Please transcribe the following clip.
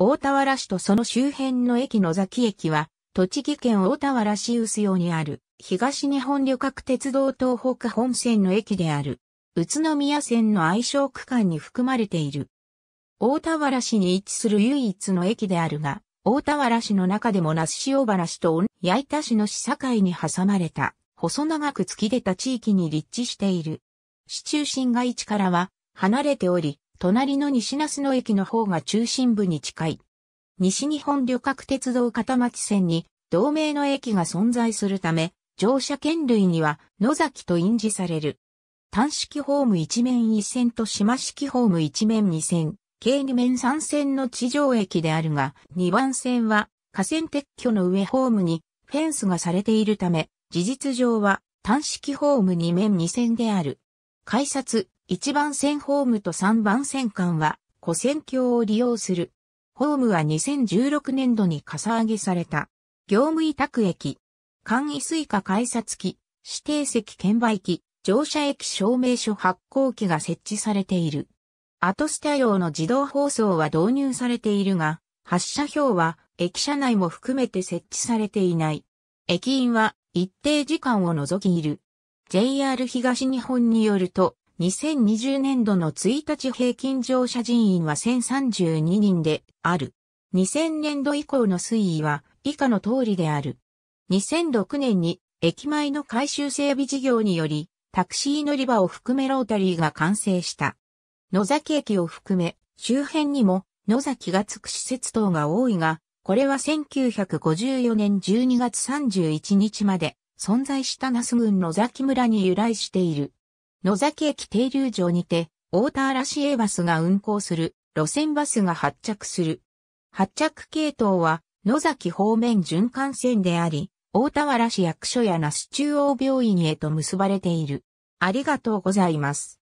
大田原市とその周辺の駅の崎駅は、栃木県大田原市薄用にある、東日本旅客鉄道東北本線の駅である、宇都宮線の愛称区間に含まれている。大田原市に位置する唯一の駅であるが、大田原市の中でも那須塩原市と八板市の市境に挟まれた、細長く突き出た地域に立地している。市中心街地からは離れており、隣の西那須野駅の方が中心部に近い。西日本旅客鉄道片町線に同名の駅が存在するため、乗車券類には野崎と印字される。単式ホーム一面一線と島式ホーム一面二線、計二面三線の地上駅であるが、二番線は河川撤去の上ホームにフェンスがされているため、事実上は単式ホーム二面二線である。改札、1番線ホームと3番線間は、古線橋を利用する。ホームは2016年度にかさ上げされた。業務委託駅、簡易スイカ改札機、指定席券売機、乗車駅証明書発行機が設置されている。後スタ用の自動放送は導入されているが、発車表は駅舎内も含めて設置されていない。駅員は一定時間を除きいる。JR 東日本によると、2020年度の1日平均乗車人員は1032人である。2000年度以降の推移は以下の通りである。2006年に駅前の改修整備事業によりタクシー乗り場を含めロータリーが完成した。野崎駅を含め周辺にも野崎がつく施設等が多いが、これは1954年12月31日まで存在した那須郡野崎村に由来している。野崎駅停留場にて、大田原市バスが運行する路線バスが発着する。発着系統は野崎方面循環線であり、大田原市役所や那須中央病院へと結ばれている。ありがとうございます。